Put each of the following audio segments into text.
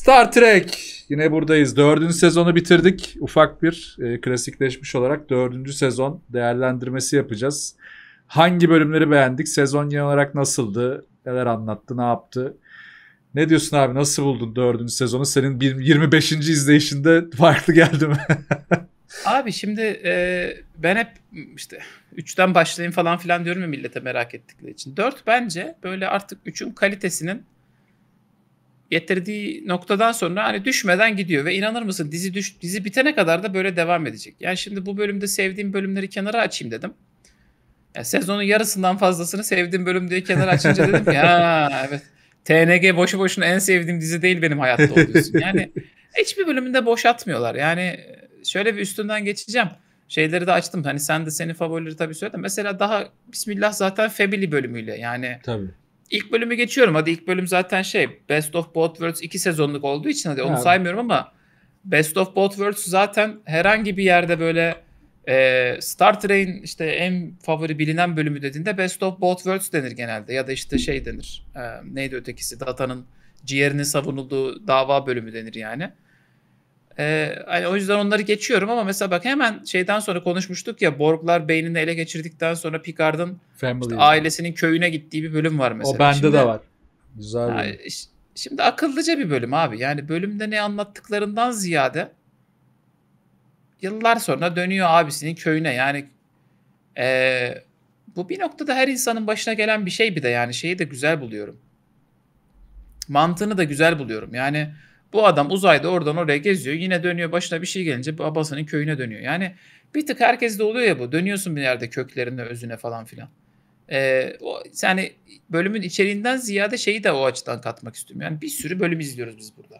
Star Trek yine buradayız. Dördüncü sezonu bitirdik. Ufak bir e, klasikleşmiş olarak dördüncü sezon değerlendirmesi yapacağız. Hangi bölümleri beğendik? Sezon genel olarak nasıldı? Neler anlattı? Ne yaptı? Ne diyorsun abi? Nasıl buldun dördüncü sezonu? Senin 25. izleyişinde farklı geldi mi? Abi şimdi e, ben hep işte üçten başlayayım falan filan diyorum ya millete merak ettikleri için. Dört bence böyle artık üçün kalitesinin getirdiği noktadan sonra hani düşmeden gidiyor ve inanır mısın dizi düş dizi bitene kadar da böyle devam edecek. Yani şimdi bu bölümde sevdiğim bölümleri kenara açayım dedim. Yani sezonun yarısından fazlasını sevdiğim bölüm diye kenara açınca dedim ki evet. TNG boşu boşuna en sevdiğim dizi değil benim hayatta oluyorsun. Yani hiçbir bölümünde boş atmıyorlar. Yani şöyle bir üstünden geçeceğim. Şeyleri de açtım. Hani sen de senin favorileri tabii söyledin. Mesela daha Bismillah zaten Family bölümüyle yani. Tabii. İlk bölümü geçiyorum. Hadi ilk bölüm zaten şey Best of Both Worlds 2 sezonluk olduğu için hadi onu evet. saymıyorum ama Best of Both Worlds zaten herhangi bir yerde böyle e, Star Trek'in işte en favori bilinen bölümü dediğinde Best of Both Worlds denir genelde ya da işte şey denir. E, neydi ötekisi? Data'nın ciğerinin savunulduğu dava bölümü denir yani. Ee, hani o yüzden onları geçiyorum ama mesela bak hemen şeyden sonra konuşmuştuk ya Borglar beynini ele geçirdikten sonra Picard'ın işte ailesinin köyüne gittiği bir bölüm var mesela. O bende şimdi, de var. Güzel. Yani, şimdi akıllıca bir bölüm abi. Yani bölümde ne anlattıklarından ziyade yıllar sonra dönüyor abisinin köyüne. Yani e, bu bir noktada her insanın başına gelen bir şey bir de yani şeyi de güzel buluyorum. Mantığını da güzel buluyorum. Yani bu adam uzayda oradan oraya geziyor. Yine dönüyor başına bir şey gelince babasının köyüne dönüyor. Yani bir tık herkes de oluyor ya bu. Dönüyorsun bir yerde köklerine, özüne falan filan. Ee, o, yani bölümün içeriğinden ziyade şeyi de o açıdan katmak istiyorum. Yani bir sürü bölüm izliyoruz biz burada.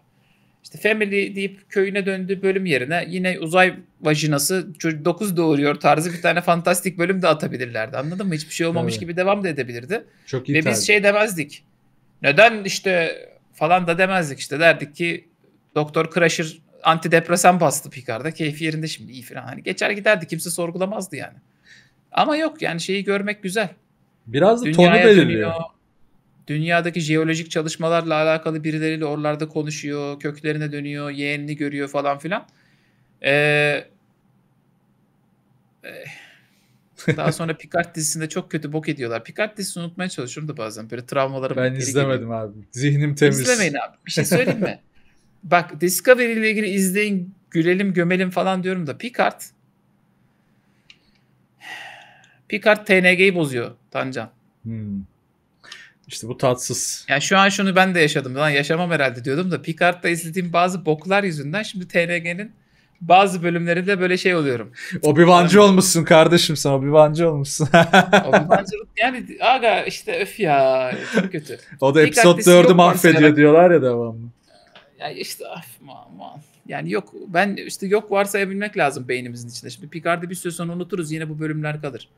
İşte family deyip köyüne döndü bölüm yerine yine uzay vajinası 9 doğuruyor tarzı bir tane fantastik bölüm de atabilirlerdi. Anladın mı? Hiçbir şey olmamış evet. gibi devam da edebilirdi. Çok iyi Ve tarzı. biz şey demezdik. Neden işte falan da demezdik işte. Derdik ki Doktor Crusher antidepresan bastı Picard'a. Keyfi yerinde şimdi iyi falan. Hani geçer giderdi. Kimse sorgulamazdı yani. Ama yok yani şeyi görmek güzel. Biraz da Dünyaya tonu belirliyor. Dönüyor, dünyadaki jeolojik çalışmalarla alakalı birileriyle oralarda konuşuyor. Köklerine dönüyor. Yeğenini görüyor falan filan. Eee e, daha sonra Picard dizisinde çok kötü bok ediyorlar. Picard dizisini unutmaya çalışıyorum da bazen böyle travmalarım. Ben izlemedim geliyor. abi. Zihnim temiz. İzlemeyin abi. Bir şey söyleyeyim mi? Bak Discovery ile ilgili izleyin, gülelim, gömelim falan diyorum da Picard Picard TNG'yi bozuyor Tancan. Hmm. İşte bu tatsız. Yani şu an şunu ben de yaşadım. Lan yaşamam herhalde diyordum da Picard'da izlediğim bazı boklar yüzünden şimdi TNG'nin bazı bölümlerinde böyle şey oluyorum. Obi-Wancı olmuşsun kardeşim sen Obi-Wancı olmuşsun. Obi-Wancılık yani aga işte öf ya çok kötü. O da episode 4'ü mahvediyor diyorlar ya devamlı. Ya işte af ah, man, Yani yok ben işte yok varsayabilmek lazım beynimizin içinde. Şimdi Picard'ı bir süre sonra unuturuz yine bu bölümler kalır.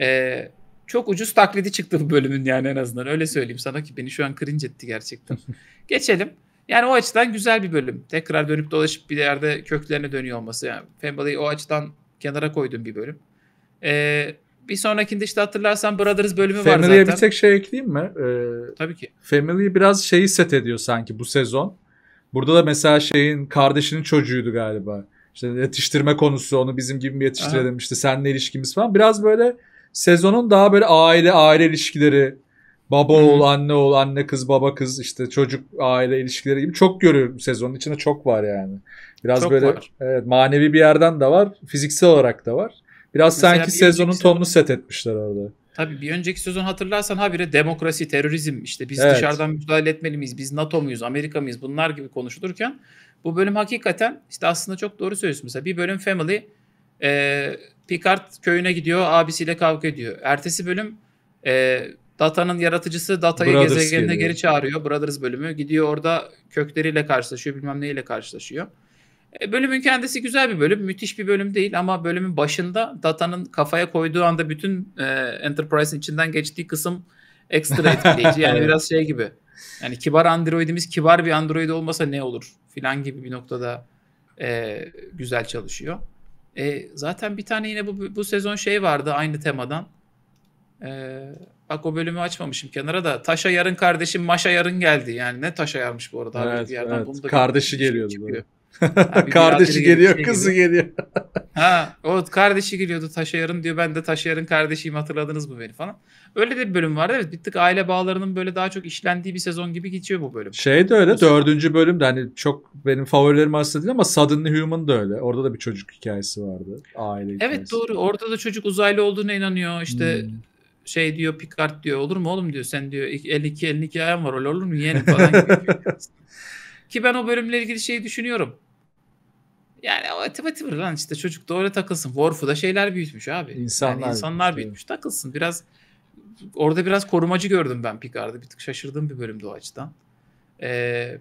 Ee, çok ucuz taklidi çıktı bu bölümün yani en azından öyle söyleyeyim sana ki beni şu an cringe etti gerçekten. Geçelim. Yani o açıdan güzel bir bölüm. Tekrar dönüp dolaşıp bir yerde köklerine dönüyor olması. Yani Fembale'yi o açıdan kenara koyduğum bir bölüm. Ee, bir sonrakinde işte hatırlarsan Brothers bölümü Family'e var zaten. Family'e bir tek şey ekleyeyim mi? Ee, Tabii ki. Family'yi biraz şeyi set ediyor sanki bu sezon. Burada da mesela şeyin kardeşinin çocuğuydu galiba. İşte yetiştirme konusu onu bizim gibi mi yetiştirelim Aha. işte seninle ilişkimiz falan. Biraz böyle sezonun daha böyle aile aile ilişkileri Baba oğul, anne oğul, anne kız, baba kız işte çocuk aile ilişkileri gibi çok görüyorum sezonun içinde çok var yani. Biraz çok böyle var. evet manevi bir yerden de var, fiziksel olarak da var. Biraz Mesela sanki bir sezonun tonunu sezon... set etmişler orada. Tabii bir önceki sezon hatırlarsan habire demokrasi, terörizm işte biz evet. dışarıdan müdahale etmeli miyiz, biz NATO muyuz, Amerika mıyız bunlar gibi konuşulurken bu bölüm hakikaten işte aslında çok doğru söylüyorsun. Mesela bir bölüm Family e, Picard köyüne gidiyor abisiyle kavga ediyor. Ertesi bölüm e, Data'nın yaratıcısı Data'yı Brothers gezegenine geliyor. geri çağırıyor. Brothers bölümü. Gidiyor orada kökleriyle karşılaşıyor. Bilmem neyle karşılaşıyor. E, bölümün kendisi güzel bir bölüm. Müthiş bir bölüm değil ama bölümün başında Data'nın kafaya koyduğu anda bütün e, Enterprise'ın içinden geçtiği kısım ekstra etkileyici. Yani biraz şey gibi. Yani kibar androidimiz kibar bir android olmasa ne olur filan gibi bir noktada e, güzel çalışıyor. E, zaten bir tane yine bu, bu sezon şey vardı aynı temadan. Ee, bak o bölümü açmamışım kenara da. Taşa yarın kardeşim Maşa yarın geldi. Yani ne taşa yarmış bu arada. Evet, abi, bir yerden evet. bunu da kardeşi şey geliyordu. Çıkıyor. kardeşi geliyor, şey kızı geliyor. ha, o kardeşi geliyordu Taşa yarın diyor ben de Taşa yarın kardeşiyim hatırladınız mı beni falan. Öyle de bir bölüm vardı. Evet bir tık aile bağlarının böyle daha çok işlendiği bir sezon gibi geçiyor bu bölüm. Şey de öyle dördüncü bölüm de hani çok benim favorilerim aslında değil ama Suddenly Human da öyle. Orada da bir çocuk hikayesi vardı. Aile hikayesi. Evet doğru orada da çocuk uzaylı olduğuna inanıyor işte hmm şey diyor Picard diyor olur mu oğlum diyor sen diyor 52 52 ayağım var öyle olur mu yeğenim falan Ki ben o bölümle ilgili şeyi düşünüyorum. Yani o tıpa tıpır lan işte çocuk da öyle takılsın. Worf'u da şeyler büyütmüş abi. İnsanlar, yani insanlar büyütmüş. büyütmüş. Takılsın biraz orada biraz korumacı gördüm ben Picard'ı. Bir tık şaşırdığım bir bölümdü o açıdan. Ee,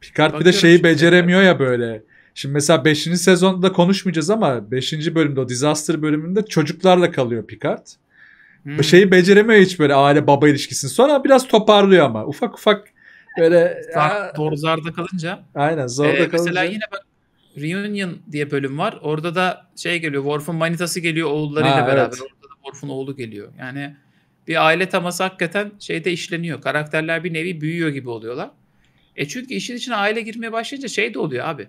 Picard bir de şeyi beceremiyor ya böyle. Şimdi mesela 5. sezonda konuşmayacağız ama 5. bölümde o disaster bölümünde çocuklarla kalıyor Picard. Hmm. Şeyi beceremiyor hiç böyle aile baba ilişkisini. Sonra biraz toparlıyor ama ufak ufak böyle. Doğru zarda kalınca. Aynen zorda ee, kalınca. Mesela yine bak Reunion diye bölüm var. Orada da şey geliyor. Worf'un manitası geliyor oğullarıyla ha, beraber. Evet. Orada da Worf'un oğlu geliyor. Yani bir aile teması hakikaten şeyde işleniyor. Karakterler bir nevi büyüyor gibi oluyorlar. E çünkü işin içine aile girmeye başlayınca şey de oluyor abi.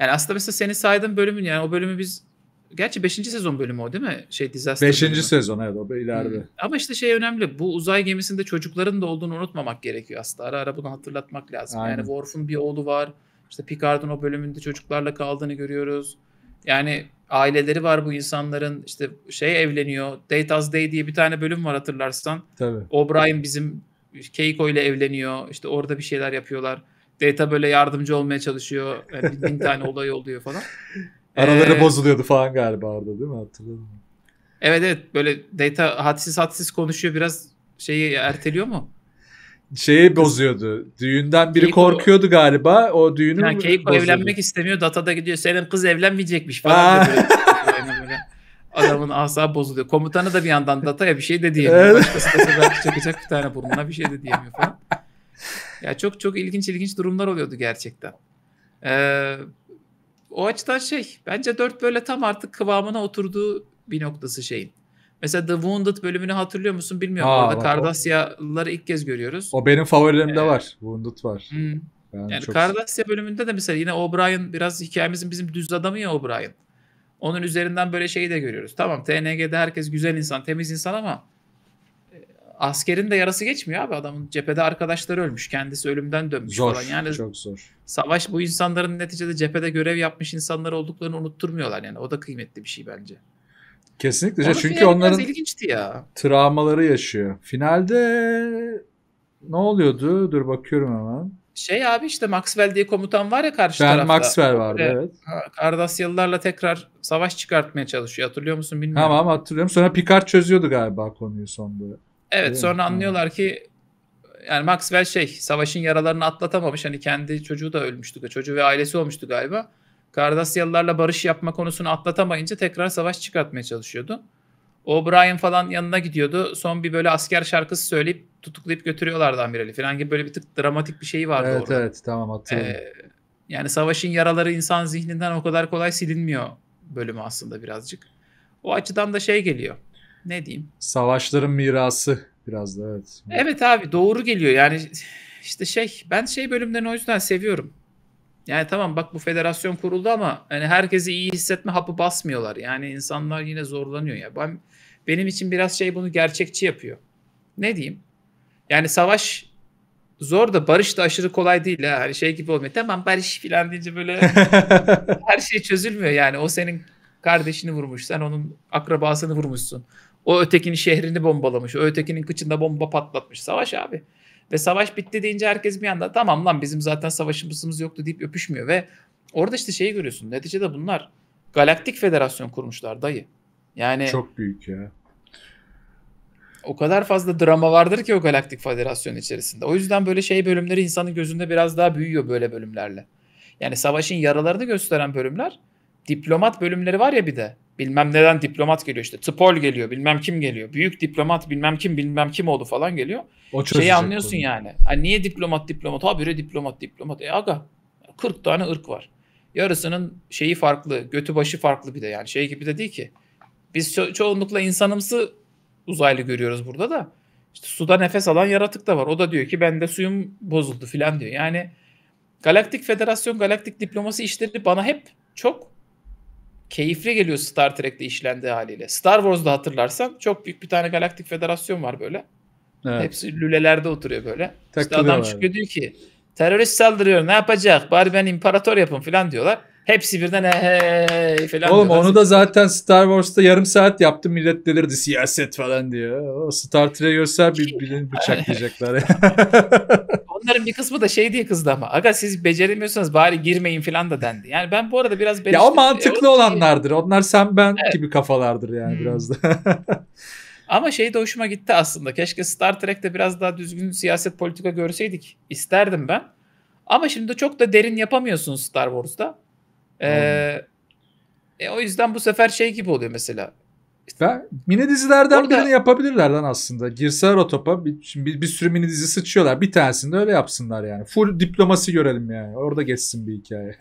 Yani aslında mesela seni saydığın bölümün yani o bölümü biz Gerçi 5. sezon bölümü o değil mi? Şey disaster. 5. sezon evet o hmm. ileride. Hmm. Ama işte şey önemli. Bu uzay gemisinde çocukların da olduğunu unutmamak gerekiyor aslında. Ara ara bunu hatırlatmak lazım. Aynen. Yani Worf'un bir oğlu var. İşte Picard'ın o bölümünde çocuklarla kaldığını görüyoruz. Yani aileleri var bu insanların. İşte şey evleniyor. Date as Day diye bir tane bölüm var hatırlarsan. Tabii. O'Brien bizim Keiko ile evleniyor. İşte orada bir şeyler yapıyorlar. Data böyle yardımcı olmaya çalışıyor. Yani bin tane olay oluyor falan. Araları ee, bozuluyordu falan galiba orada değil mi? hatırlıyorum? Evet evet böyle data hadsiz hadsiz konuşuyor biraz şeyi erteliyor mu? Şeyi bozuyordu. Düğünden biri Keiko, korkuyordu galiba. O düğünü yani Keiko bozuyordu. evlenmek istemiyor. data da gidiyor. Senin kız evlenmeyecekmiş falan. Adamın asa bozuluyor. Komutanı da bir yandan dataya bir şey de diyemiyor. Evet. Başkası da çakacak bir tane burnuna bir şey de diyemiyor falan. Ya çok çok ilginç ilginç durumlar oluyordu gerçekten. Ee, o açıdan şey bence 4 böyle tam artık kıvamına oturduğu bir noktası şeyin. Mesela The Wounded bölümünü hatırlıyor musun bilmiyorum. Aa, Orada Kardasyaları ilk kez görüyoruz. O benim favorilerimde ee, var. Wounded var. Hı. Ben yani çok... Kardasya bölümünde de mesela yine O'Brien biraz hikayemizin bizim düz adamı ya O'Brien. Onun üzerinden böyle şeyi de görüyoruz. Tamam TNG'de herkes güzel insan, temiz insan ama askerin de yarası geçmiyor abi adamın cephede arkadaşları ölmüş kendisi ölümden dönmüş zor, falan yani çok zor. Savaş bu insanların neticede cephede görev yapmış insanlar olduklarını unutturmuyorlar yani o da kıymetli bir şey bence. Kesinlikle Onun çünkü onların ilginçti ya. travmaları yaşıyor. Finalde ne oluyordu? Dur bakıyorum hemen. Şey abi işte Maxwell diye komutan var ya karşı ben tarafta. Ben Maxwell vardı ee, evet. Kardasyalılarla tekrar savaş çıkartmaya çalışıyor. Hatırlıyor musun bilmiyorum. Tamam hatırlıyorum. Sonra Picard çözüyordu galiba konuyu sonunda. Evet Değil sonra mi? anlıyorlar ki yani Maxwell şey savaşın yaralarını atlatamamış. Hani kendi çocuğu da ölmüştü. Çocuğu ve ailesi olmuştu galiba. Kardasyalılarla barış yapma konusunu atlatamayınca tekrar savaş çıkartmaya çalışıyordu. O'Brien falan yanına gidiyordu. Son bir böyle asker şarkısı söyleyip tutuklayıp götürüyorlardı amirali falan gibi böyle bir tık dramatik bir şeyi vardı evet, orada. Evet evet tamam hatırlıyorum. Ee, yani savaşın yaraları insan zihninden o kadar kolay silinmiyor bölümü aslında birazcık. O açıdan da şey geliyor ne diyeyim. Savaşların mirası biraz da evet. Evet abi doğru geliyor yani işte şey ben şey bölümlerini o yüzden seviyorum. Yani tamam bak bu federasyon kuruldu ama hani herkesi iyi hissetme hapı basmıyorlar. Yani insanlar yine zorlanıyor ya. Ben benim için biraz şey bunu gerçekçi yapıyor. Ne diyeyim? Yani savaş zor da barış da aşırı kolay değil ha. Hani şey gibi olmuyor. Tamam barış filan deyince böyle her şey çözülmüyor yani. O senin kardeşini vurmuş. Sen onun akrabasını vurmuşsun. O ötekinin şehrini bombalamış. O ötekinin kıçında bomba patlatmış. Savaş abi. Ve savaş bitti deyince herkes bir anda tamam lan bizim zaten savaşımızımız yoktu deyip öpüşmüyor. Ve orada işte şeyi görüyorsun. Neticede bunlar galaktik federasyon kurmuşlar dayı. Yani çok büyük ya. O kadar fazla drama vardır ki o galaktik federasyon içerisinde. O yüzden böyle şey bölümleri insanın gözünde biraz daha büyüyor böyle bölümlerle. Yani savaşın yaralarını gösteren bölümler diplomat bölümleri var ya bir de bilmem neden diplomat geliyor işte. Tıpol geliyor, bilmem kim geliyor. Büyük diplomat bilmem kim bilmem kim oldu falan geliyor. O Şeyi anlıyorsun bunu. yani. Hani niye diplomat diplomat? ha bire diplomat diplomat. E aga 40 tane ırk var. Yarısının şeyi farklı, götü başı farklı bir de yani. Şey gibi de değil ki. Biz ço- çoğunlukla insanımsı uzaylı görüyoruz burada da. İşte suda nefes alan yaratık da var. O da diyor ki ben de suyum bozuldu filan diyor. Yani Galaktik Federasyon, Galaktik Diplomasi işleri bana hep çok keyifli geliyor Star Trek'te işlendiği haliyle. Star Wars'da hatırlarsan çok büyük bir tane galaktik federasyon var böyle. Evet. Hepsi lülelerde oturuyor böyle. İşte adam çıkıyor diyor ki terörist saldırıyor ne yapacak bari ben imparator yapın falan diyorlar. Hepsi birden ehe falan. Oğlum diyor. onu da zaten Star Wars'ta yarım saat yaptım millet delirdi siyaset falan diyor. O Star Trek'e görsel bir bilin bıçak diyecekler. Onların bir kısmı da şey diye kızdı ama. Aga siz beceremiyorsanız bari girmeyin falan da dendi. Yani ben bu arada biraz... Ya o mantıklı e, olanlardır. Onlar sen ben evet. gibi kafalardır yani hmm. biraz da. Ama şey de hoşuma gitti aslında. Keşke Star Trek'te biraz daha düzgün siyaset politika görseydik. İsterdim ben. Ama şimdi çok da derin yapamıyorsun Star Wars'ta. Ee, e, o yüzden bu sefer şey gibi oluyor mesela. Ben, mini dizilerden Orada... birini yapabilirler lan aslında. Girseler o topa. Bir, şimdi bir, bir sürü mini dizi sıçıyorlar. Bir tanesini de öyle yapsınlar yani. Full diplomasi görelim yani. Orada geçsin bir hikaye.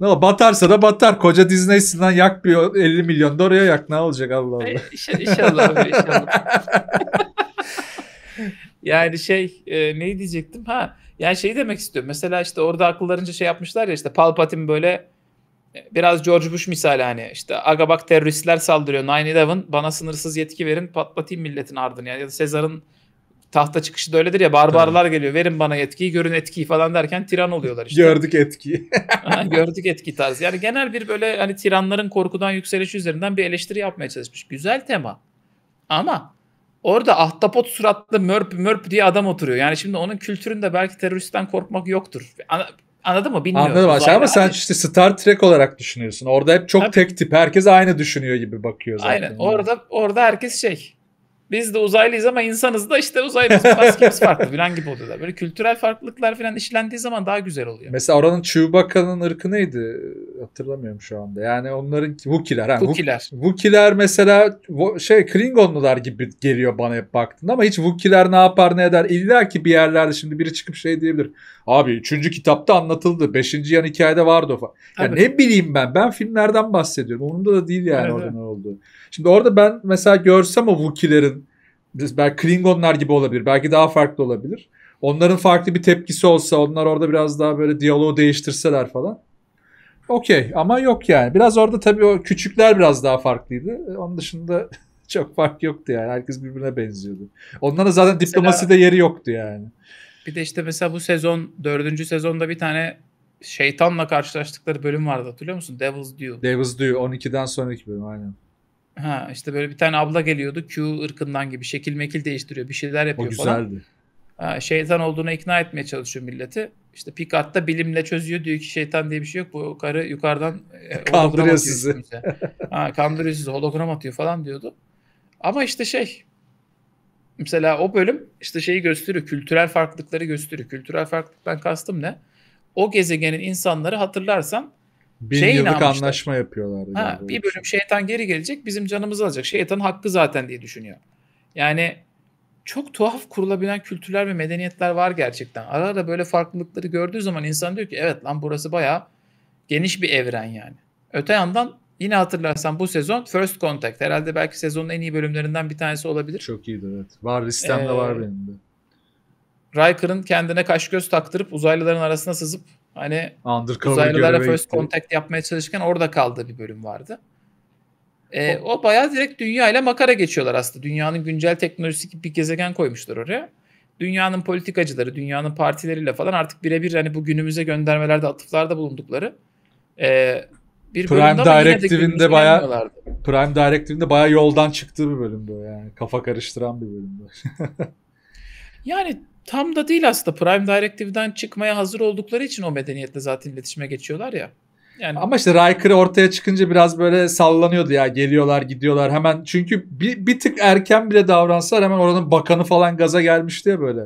ne no, batarsa da batar. Koca Disney'sinden yak bir 50 milyon da oraya yak. Ne olacak Allah Allah. İnşallah. inşallah. yani şey e, neyi diyecektim? Ha yani şey demek istiyorum. Mesela işte orada akıllarınca şey yapmışlar ya işte Palpatine böyle e, biraz George Bush misali hani işte aga bak teröristler saldırıyor 9-11 bana sınırsız yetki verin patlatayım milletin ardını yani ya da Sezar'ın tahta çıkışı da öyledir ya barbarlar evet. geliyor verin bana yetkiyi görün etkiyi falan derken tiran oluyorlar işte. Gördük etkiyi. gördük etki tarzı yani genel bir böyle hani tiranların korkudan yükselişi üzerinden bir eleştiri yapmaya çalışmış. Güzel tema ama Orada ahtapot suratlı mörp mörp diye adam oturuyor. Yani şimdi onun kültüründe belki teröristten korkmak yoktur. Ana, anladın mı bilmiyorum. Anladım Aşağı ama sen işte Star Trek olarak düşünüyorsun. Orada hep çok Tabii. tek tip. Herkes aynı düşünüyor gibi bakıyor zaten. Aynen. Orada orada herkes şey biz de uzaylıyız ama insanız da işte uzaylıyız. bizim maskemiz farklı falan gibi oluyorlar. Böyle kültürel farklılıklar filan işlendiği zaman daha güzel oluyor. Mesela oranın Chewbacca'nın ırkı neydi? Hatırlamıyorum şu anda. Yani onların Wookie'ler. Ha, Wookie'ler. Wookie'ler mesela şey Klingonlular gibi geliyor bana hep baktığında ama hiç Wookie'ler ne yapar ne eder. İlla ki bir yerlerde şimdi biri çıkıp şey diyebilir. Abi üçüncü kitapta anlatıldı. Beşinci yan hikayede vardı o falan. yani ne bileyim ben. Ben filmlerden bahsediyorum. Onun da değil yani evet, orada ne oldu. Şimdi orada ben mesela görsem o Wookie'lerin belki Klingonlar gibi olabilir. Belki daha farklı olabilir. Onların farklı bir tepkisi olsa onlar orada biraz daha böyle diyaloğu değiştirseler falan. Okey ama yok yani. Biraz orada tabii o küçükler biraz daha farklıydı. E, onun dışında çok fark yoktu yani. Herkes birbirine benziyordu. Onların zaten diplomasi de yeri yoktu yani. Bir de işte mesela bu sezon dördüncü sezonda bir tane şeytanla karşılaştıkları bölüm vardı hatırlıyor musun? Devil's Due. Devil's Due 12'den sonraki bölüm aynen. Ha işte böyle bir tane abla geliyordu. Q ırkından gibi şekil mekil değiştiriyor. Bir şeyler yapıyor falan. o güzeldi. falan. Ha, şeytan olduğuna ikna etmeye çalışıyor milleti. İşte Picard da bilimle çözüyor. Diyor ki şeytan diye bir şey yok. Bu karı yukarıdan e, kandırıyor sizi. ha, kandırıyor sizi. Hologram atıyor falan diyordu. Ama işte şey mesela o bölüm işte şeyi gösteriyor. Kültürel farklılıkları gösteriyor. Kültürel farklılıktan kastım ne? O gezegenin insanları hatırlarsan Bin şey yıllık anlaşma yapıyorlar. Ha, bir bölüm şeytan geri gelecek bizim canımızı alacak. Şeytanın hakkı zaten diye düşünüyor. Yani çok tuhaf kurulabilen kültürler ve medeniyetler var gerçekten. Ara ara böyle farklılıkları gördüğü zaman insan diyor ki evet lan burası bayağı geniş bir evren yani. Öte yandan yine hatırlarsan bu sezon First Contact herhalde belki sezonun en iyi bölümlerinden bir tanesi olabilir. Çok iyiydi evet. Var listemde ee, var benim de. Riker'ın kendine kaş göz taktırıp uzaylıların arasına sızıp Hani uzaylılara first contact yapmaya çalışırken orada kaldığı bir bölüm vardı. E, o, o bayağı direkt dünya ile makara geçiyorlar aslında. Dünyanın güncel teknolojisi gibi bir gezegen koymuşlar oraya. Dünyanın politikacıları, dünyanın partileriyle falan artık birebir hani bu günümüze göndermelerde, atıflarda bulundukları e, bir Prime Directive'inde bayağı Prime Directive'inde bayağı yoldan çıktığı bir bölümdü yani. Kafa karıştıran bir bölümdü. Yani tam da değil aslında. Prime Directive'den çıkmaya hazır oldukları için o medeniyetle zaten iletişime geçiyorlar ya. Yani... Ama işte Riker ortaya çıkınca biraz böyle sallanıyordu ya. Geliyorlar gidiyorlar hemen. Çünkü bir, bir tık erken bile davransalar hemen oranın bakanı falan gaza gelmişti ya böyle.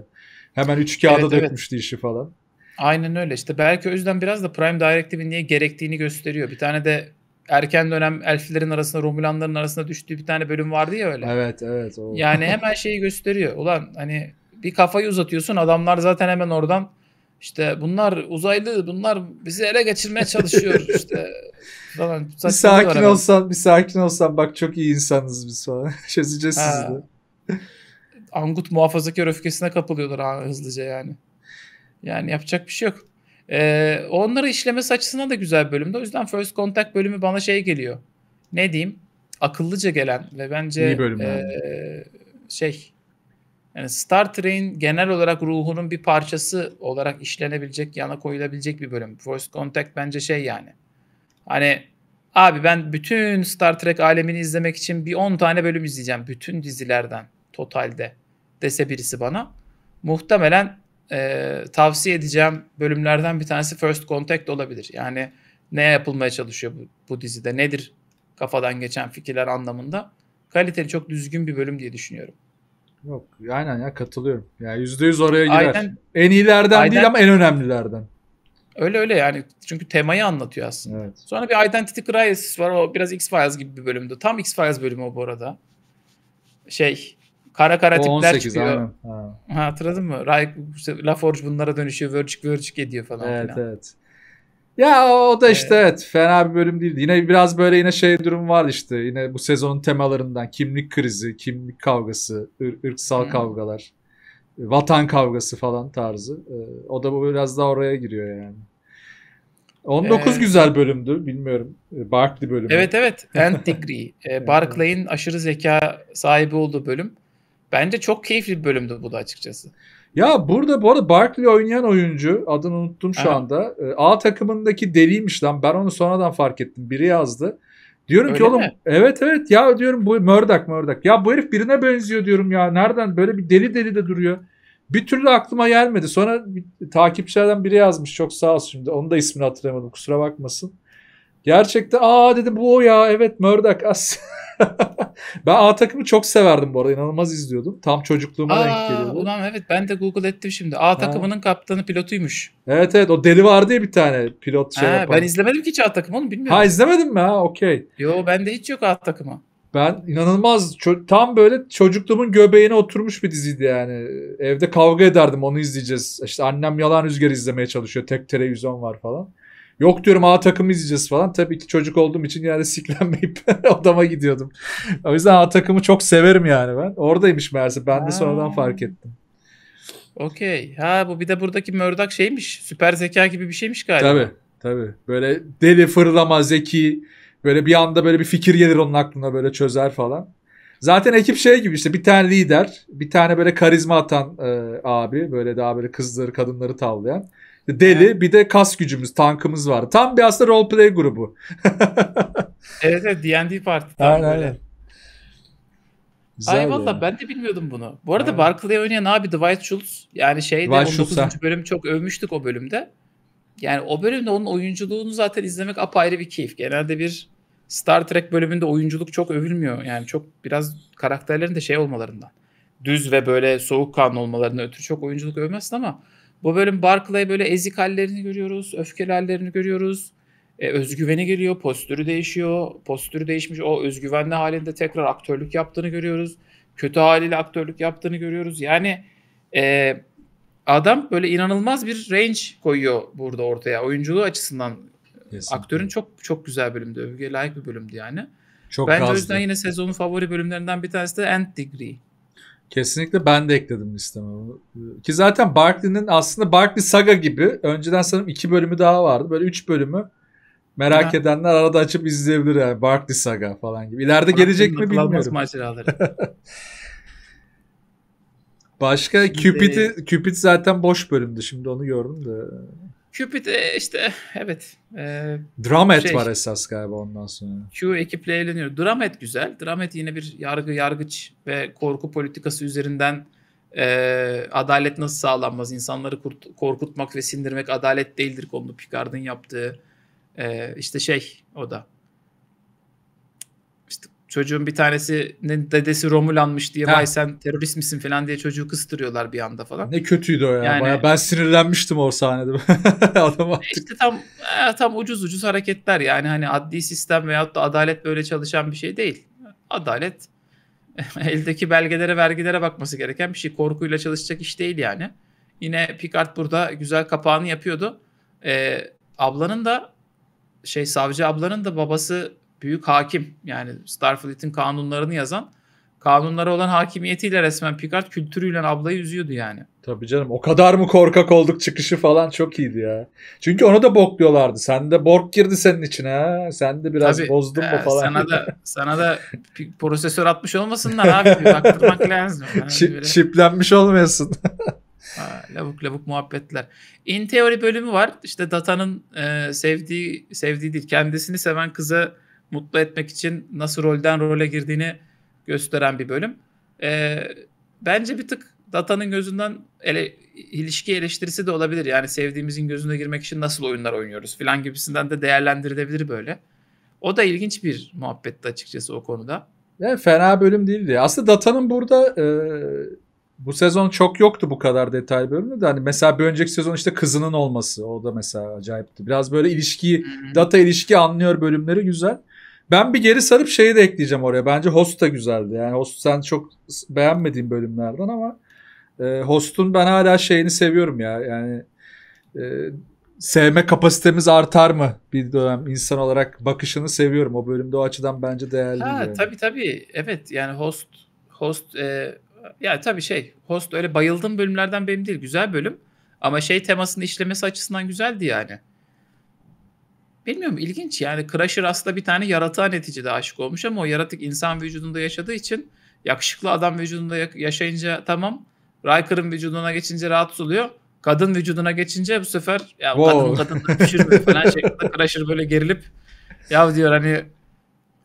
Hemen üç kağıda evet, dökmüştü evet. işi falan. Aynen öyle işte. Belki o yüzden biraz da Prime Directive'in niye gerektiğini gösteriyor. Bir tane de erken dönem elflerin arasında Romulanların arasında düştüğü bir tane bölüm vardı ya öyle. Evet evet. O. Yani hemen şeyi gösteriyor. Ulan hani bir kafayı uzatıyorsun adamlar zaten hemen oradan işte bunlar uzaylı, bunlar bizi ele geçirmeye çalışıyor işte falan. bir sakin olsan, bir sakin olsan bak çok iyi insanız biz falan. Çözeceğiz sizi de. Angut muhafazakar öfkesine kapılıyorlar hızlıca yani. Yani yapacak bir şey yok. Ee, onları işlemesi açısından da güzel bölümde. O yüzden First Contact bölümü bana şey geliyor. Ne diyeyim? Akıllıca gelen ve bence e, yani. Ee, şey yani Star Trek'in genel olarak ruhunun bir parçası olarak işlenebilecek, yana koyulabilecek bir bölüm. First Contact bence şey yani. Hani abi ben bütün Star Trek alemini izlemek için bir 10 tane bölüm izleyeceğim. Bütün dizilerden totalde dese birisi bana. Muhtemelen e, tavsiye edeceğim bölümlerden bir tanesi First Contact olabilir. Yani ne yapılmaya çalışıyor bu, bu dizide? Nedir kafadan geçen fikirler anlamında? Kaliteli çok düzgün bir bölüm diye düşünüyorum. Yok aynen ya katılıyorum. Yani yüzde yüz oraya girer. Aynen, en iyilerden aynen, değil ama en önemlilerden. Öyle öyle yani çünkü temayı anlatıyor aslında. Evet. Sonra bir Identity Crisis var o biraz X-Files gibi bir bölümdü. Tam X-Files bölümü o bu arada. Şey kara kara o tipler 18, çıkıyor. Aynen. Ha. ha hatırladın mı? Ray, La Forge bunlara dönüşüyor. Virgic Virgic ediyor falan evet, filan. Evet evet. Ya o da işte ee, evet fena bir bölüm değildi. Yine biraz böyle yine şey durum var işte. Yine bu sezonun temalarından kimlik krizi, kimlik kavgası, ır, ırksal hı. kavgalar, vatan kavgası falan tarzı. Ee, o da bu biraz daha oraya giriyor yani. 19 ee, güzel bölümdü bilmiyorum. Ee, Barkley bölümü. Evet evet. And Degree. Ee, Barclay'in aşırı zeka sahibi olduğu bölüm. Bence çok keyifli bir bölümdü bu da açıkçası. Ya burada bu arada Barkley oynayan oyuncu adını unuttum şu Aha. anda. Ee, A takımındaki deliymiş lan. Ben onu sonradan fark ettim. Biri yazdı. Diyorum Öyle ki oğlum mi? evet evet ya diyorum bu Murdoch Murdoch. Ya bu herif birine benziyor diyorum ya. Nereden böyle bir deli deli de duruyor. Bir türlü aklıma gelmedi. Sonra bir, takipçilerden biri yazmış. Çok sağ olsun şimdi. Onun da ismini hatırlamadım Kusura bakmasın. Gerçekten aa dedim bu o ya evet Murdoch as. ben A takımı çok severdim bu arada inanılmaz izliyordum. Tam çocukluğuma aa, denk geliyordu. Ulan evet ben de Google ettim şimdi. A takımının kaptanı pilotuymuş. Evet evet o deli vardı ya bir tane pilot şey ha, Ben izlemedim ki hiç A takımı onu bilmiyorum. Ha izlemedin mi ha okey. Yo bende hiç yok A takımı. Ben inanılmaz tam böyle çocukluğumun göbeğine oturmuş bir diziydi yani. Evde kavga ederdim onu izleyeceğiz. İşte annem yalan rüzgar izlemeye çalışıyor. Tek televizyon var falan. Yok diyorum A takımı izleyeceğiz falan. Tabii ki çocuk olduğum için yani siklenmeyip odama gidiyordum. O yüzden A takımı çok severim yani ben. Oradaymış meğerse. Ben de ha. sonradan fark ettim. Okey. Ha bu bir de buradaki Murdoch şeymiş. Süper zeka gibi bir şeymiş galiba. Tabii. Tabii. Böyle deli fırlama zeki. Böyle bir anda böyle bir fikir gelir onun aklına böyle çözer falan. Zaten ekip şey gibi işte bir tane lider, bir tane böyle karizma atan e, abi, böyle daha böyle kızları, kadınları tavlayan. Deli evet. bir de kas gücümüz, tankımız var. Tam bir aslında roleplay grubu. evet evet D&D parti. Aynen böyle. aynen. Güzel Ay valla yani. ben de bilmiyordum bunu. Bu arada evet. Barclay'ı oynayan abi Dwight Schultz yani şeyde Dwight 19. Schultz, bölüm çok övmüştük o bölümde. Yani o bölümde onun oyunculuğunu zaten izlemek apayrı bir keyif. Genelde bir Star Trek bölümünde oyunculuk çok övülmüyor. Yani çok biraz karakterlerin de şey olmalarından. Düz ve böyle soğukkanlı olmalarından ötürü çok oyunculuk övmezsin ama bu bölüm Barclay böyle ezik hallerini görüyoruz, öfkeli hallerini görüyoruz. E, özgüveni geliyor, postürü değişiyor. Postürü değişmiş o özgüvenli halinde tekrar aktörlük yaptığını görüyoruz. Kötü haliyle aktörlük yaptığını görüyoruz. Yani e, adam böyle inanılmaz bir range koyuyor burada ortaya. Oyunculuğu açısından Kesinlikle. aktörün çok çok güzel bölümdü. Övgüye layık bir bölümdü yani. Çok Bence o yüzden yine sezonun favori bölümlerinden bir tanesi de End Degree. Kesinlikle ben de ekledim listeme. Ki zaten Barkley'nin aslında Barkley Saga gibi önceden sanırım iki bölümü daha vardı. Böyle üç bölümü merak ya. edenler arada açıp izleyebilir yani Barkley Saga falan gibi. İleride Barkley gelecek mi bilmiyorum. maceraları. Başka Şimdi... Cupid'i Cupid zaten boş bölümdü. Şimdi onu gördüm de. Cupid e, işte evet. E, Dramet şey, var esas galiba ondan sonra. Q ekiple eğleniyor. Dramet güzel. Dramet yine bir yargı yargıç ve korku politikası üzerinden e, adalet nasıl sağlanmaz? İnsanları kurt- korkutmak ve sindirmek adalet değildir konulu Picard'ın yaptığı. E, işte şey o da çocuğun bir tanesinin dedesi Romulanmış diye vay sen terörist misin falan diye çocuğu kıstırıyorlar bir anda falan. Ne kötüydü o ya. Yani, Bayağı ben sinirlenmiştim o sahnede. Adam e artık. İşte tam e, tam ucuz ucuz hareketler yani hani adli sistem veyahut da adalet böyle çalışan bir şey değil. Adalet eldeki belgelere vergilere bakması gereken bir şey. Korkuyla çalışacak iş değil yani. Yine Picard burada güzel kapağını yapıyordu. Ee, ablanın da şey savcı ablanın da babası büyük hakim yani Starfleet'in kanunlarını yazan kanunlara olan hakimiyetiyle resmen Picard kültürüyle ablayı üzüyordu yani. Tabii canım o kadar mı korkak olduk çıkışı falan çok iyiydi ya. Çünkü onu da bokluyorlardı. Sen de bork girdi senin içine ha. Sen de biraz Tabii, bozdun e, falan. Sana da sana da prosesör atmış olmasınlar abi. Baktırmak lazım. Yani böyle... Çiplenmiş olmayasın. ha, lavuk lavuk muhabbetler. In Theory bölümü var. İşte Data'nın e, sevdiği sevdiği değil kendisini seven kıza mutlu etmek için nasıl rolden role girdiğini gösteren bir bölüm. E, bence bir tık Data'nın gözünden ele, ilişki eleştirisi de olabilir. Yani sevdiğimizin gözüne girmek için nasıl oyunlar oynuyoruz filan gibisinden de değerlendirilebilir böyle. O da ilginç bir muhabbetti açıkçası o konuda. Yani fena bölüm değildi. Aslında Data'nın burada e, bu sezon çok yoktu bu kadar detay bölümü de. Hani mesela bir önceki sezon işte kızının olması o da mesela acayipti. Biraz böyle ilişki Hı-hı. data ilişki anlıyor bölümleri güzel. Ben bir geri sarıp şeyi de ekleyeceğim oraya. Bence Host da güzeldi. Yani Host sen çok beğenmediğin bölümlerden ama e, Host'un ben hala şeyini seviyorum ya. Yani e, sevme kapasitemiz artar mı bir dönem insan olarak bakışını seviyorum. O bölümde o açıdan bence değerli. Ha, yani. Tabii tabii. Evet yani Host Host e, ya tabii şey Host öyle bayıldığım bölümlerden benim değil. Güzel bölüm. Ama şey temasını işlemesi açısından güzeldi yani. Bilmiyorum ilginç yani Crusher aslında bir tane yaratığa neticede aşık olmuş ama o yaratık insan vücudunda yaşadığı için yakışıklı adam vücudunda yaşayınca tamam Riker'ın vücuduna geçince rahatsız oluyor. Kadın vücuduna geçince bu sefer ya wow. kadın kadın düşürmüyor falan şeklinde Crusher böyle gerilip ya diyor hani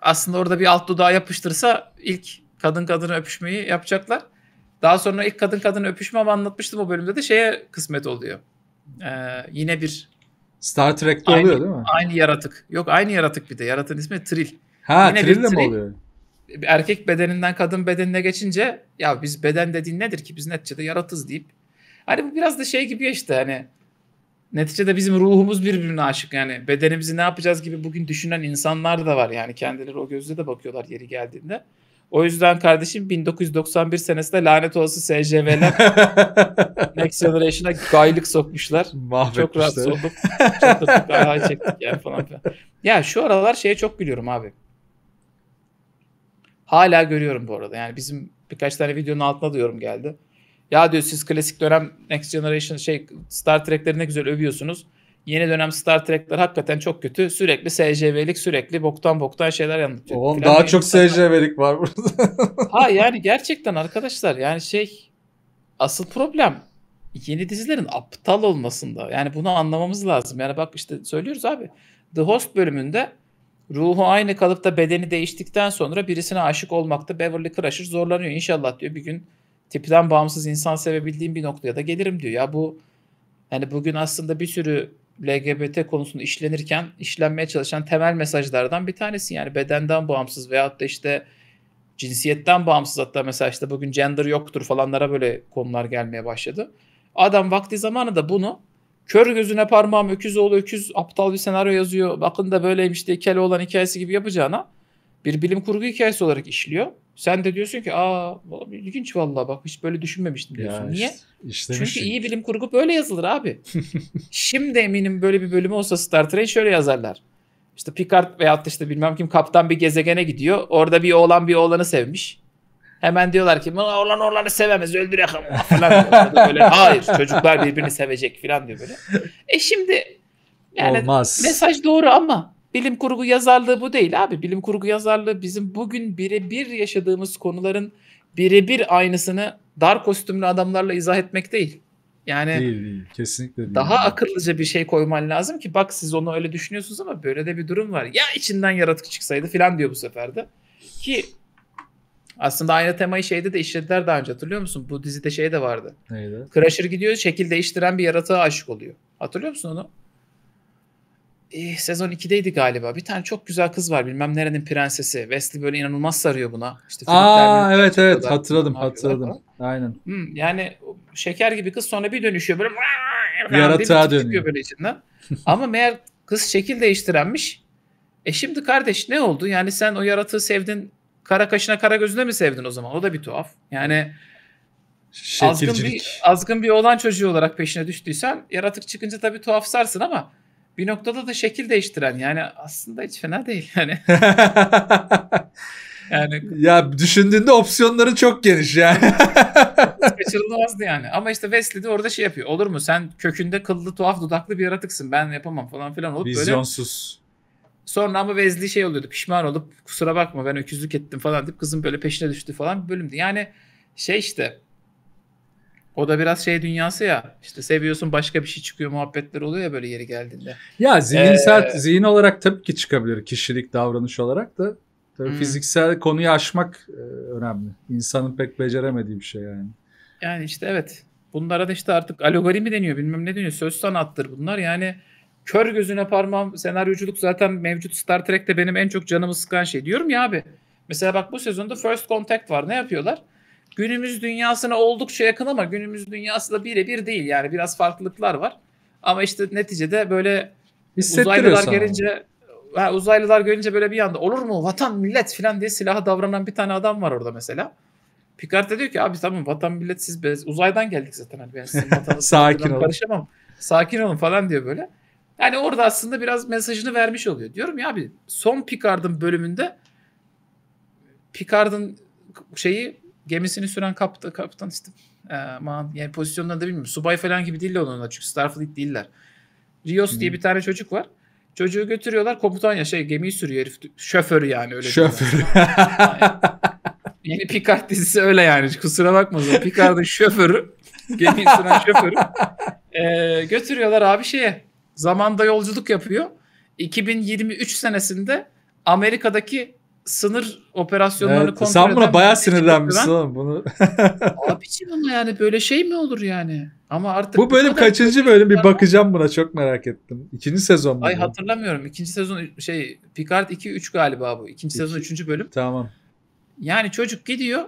aslında orada bir alt dudağa yapıştırsa ilk kadın kadına öpüşmeyi yapacaklar. Daha sonra ilk kadın kadın öpüşme ama anlatmıştım o bölümde de şeye kısmet oluyor. Ee, yine bir Star Trek'te aynı, oluyor değil mi? Aynı yaratık. Yok aynı yaratık bir de. Yaratığın ismi Trill. Ha Yine Trill de mi oluyor? Erkek bedeninden kadın bedenine geçince ya biz beden dediğin nedir ki biz neticede yaratız deyip. Hani bu biraz da şey gibi işte hani neticede bizim ruhumuz birbirine aşık yani bedenimizi ne yapacağız gibi bugün düşünen insanlar da var yani kendileri o gözle de bakıyorlar yeri geldiğinde. O yüzden kardeşim 1991 senesinde lanet olası SJV'ler Next Generation'a gaylık sokmuşlar. Mahvetmişler. Çok rahatsız olduk. Çatırdık, ayağı çektik yani falan filan. Ya şu aralar şeye çok gülüyorum abi. Hala görüyorum bu arada. Yani bizim birkaç tane videonun altına da yorum geldi. Ya diyor siz klasik dönem Next Generation şey Star Trek'leri ne güzel övüyorsunuz yeni dönem Star Trek'ler hakikaten çok kötü. Sürekli SCV'lik sürekli boktan boktan şeyler anlatıyor. Oğlum daha çok SCV'lik var burada. ha yani gerçekten arkadaşlar yani şey asıl problem yeni dizilerin aptal olmasında. Yani bunu anlamamız lazım. Yani bak işte söylüyoruz abi. The Host bölümünde ruhu aynı kalıp da bedeni değiştikten sonra birisine aşık olmakta Beverly Crusher zorlanıyor. İnşallah diyor bir gün tipten bağımsız insan sevebildiğim bir noktaya da gelirim diyor. Ya bu yani bugün aslında bir sürü LGBT konusunda işlenirken işlenmeye çalışan temel mesajlardan bir tanesi. Yani bedenden bağımsız veyahut da işte cinsiyetten bağımsız hatta mesela işte bugün gender yoktur falanlara böyle konular gelmeye başladı. Adam vakti zamanı da bunu kör gözüne parmağım öküz oğlu öküz aptal bir senaryo yazıyor. Bakın da böyleymiş işte kele olan hikayesi gibi yapacağına bir bilim kurgu hikayesi olarak işliyor. Sen de diyorsun ki aa ilginç vallahi bak hiç böyle düşünmemiştim diyorsun. Ya, Niye? Çünkü iyi bilim kurgu böyle yazılır abi. Şimdi eminim böyle bir bölümü olsa Star Trek şöyle yazarlar. İşte Picard veya işte bilmem kim kaptan bir gezegene gidiyor. Orada bir oğlan bir oğlanı sevmiş. Hemen diyorlar ki oğlan oğlanı sevemez öldürek falan. böyle, Hayır çocuklar birbirini sevecek falan diyor böyle. E şimdi yani Olmaz. mesaj doğru ama Bilim kurgu yazarlığı bu değil abi. Bilim kurgu yazarlığı bizim bugün birebir yaşadığımız konuların birebir aynısını dar kostümlü adamlarla izah etmek değil. Yani değil, değil. kesinlikle değil. Daha akıllıca bir şey koyman lazım ki bak siz onu öyle düşünüyorsunuz ama böyle de bir durum var. Ya içinden yaratık çıksaydı falan diyor bu sefer de. Ki aslında aynı temayı şeyde de işlediler daha önce hatırlıyor musun? Bu dizide şey de vardı. Neydi? Crusher gidiyor şekil değiştiren bir yaratığa aşık oluyor. Hatırlıyor musun onu? e, sezon 2'deydi galiba. Bir tane çok güzel kız var bilmem nerenin prensesi. Wesley böyle inanılmaz sarıyor buna. İşte Aa evet evet hatırladım hatırladım. Falan. Aynen. Hmm, yani şeker gibi kız sonra bir dönüşüyor böyle. Yaratığa dönüyor. Böyle içinden. Ama meğer kız şekil değiştirenmiş. E şimdi kardeş ne oldu? Yani sen o yaratığı sevdin. Kara kaşına kara gözüne mi sevdin o zaman? O da bir tuhaf. Yani azgın bir, azgın bir oğlan çocuğu olarak peşine düştüysen yaratık çıkınca tabii tuhaf sarsın ama bir noktada da şekil değiştiren yani aslında hiç fena değil yani. yani ya düşündüğünde opsiyonları çok geniş Yani. kaçırılmazdı yani. Ama işte Wesley de orada şey yapıyor. Olur mu sen kökünde kıllı tuhaf dudaklı bir yaratıksın. Ben yapamam falan filan olup Vizyonsuz. böyle. Sonra ama Wesley şey oluyordu. Pişman olup kusura bakma ben öküzlük ettim falan deyip kızın böyle peşine düştü falan bir bölümdü. Yani şey işte o da biraz şey dünyası ya. İşte seviyorsun başka bir şey çıkıyor muhabbetler oluyor ya böyle yeri geldiğinde. Ya zihinsel ee, zihin olarak tabii ki çıkabilir kişilik davranış olarak da. Tabii hmm. fiziksel konuyu aşmak e, önemli. İnsanın pek beceremediği bir şey yani. Yani işte evet. Bunlara da işte artık algoritmi deniyor bilmem ne deniyor. Söz sanattır bunlar yani. Kör gözüne parmağım senaryoculuk zaten mevcut Star Trek'te benim en çok canımı sıkan şey. Diyorum ya abi. Mesela bak bu sezonda First Contact var. Ne yapıyorlar? günümüz dünyasına oldukça yakın ama günümüz dünyası da birebir değil yani biraz farklılıklar var. Ama işte neticede böyle uzaylılar gelince ha, uzaylılar görünce böyle bir anda olur mu vatan millet filan diye silaha davranan bir tane adam var orada mesela. Picard de diyor ki abi tamam vatan millet siz bez, uzaydan geldik zaten hani ben sizin Sakin olun. karışamam. Sakin olun falan diyor böyle. Yani orada aslında biraz mesajını vermiş oluyor. Diyorum ya abi son Picard'ın bölümünde Picard'ın şeyi gemisini süren kapta, kaptan işte e, yani pozisyonlarını da bilmiyorum. Subay falan gibi değiller onunla çünkü Starfleet değiller. Rios diye bir tane çocuk var. Çocuğu götürüyorlar komutan ya şey gemiyi sürüyor herif. Şoförü yani öyle. Şoförü. yani. Yeni Picard dizisi öyle yani. Kusura bakmasın. Picard'ın şoförü. Gemiyi süren şoförü. E, götürüyorlar abi şeye. Zamanda yolculuk yapıyor. 2023 senesinde Amerika'daki sınır operasyonlarını evet, kontrol Sen buna bayağı sinirlenmişsin oğlum bunu. Abici ama yani böyle şey mi olur yani? Ama artık bu bölüm bu kaçıncı bölüm bir bakacağım buna çok merak ettim. İkinci sezon mu? Ay hatırlamıyorum. İkinci sezon şey Picard 2 3 galiba bu. İkinci sezon 3. bölüm. Tamam. Yani çocuk gidiyor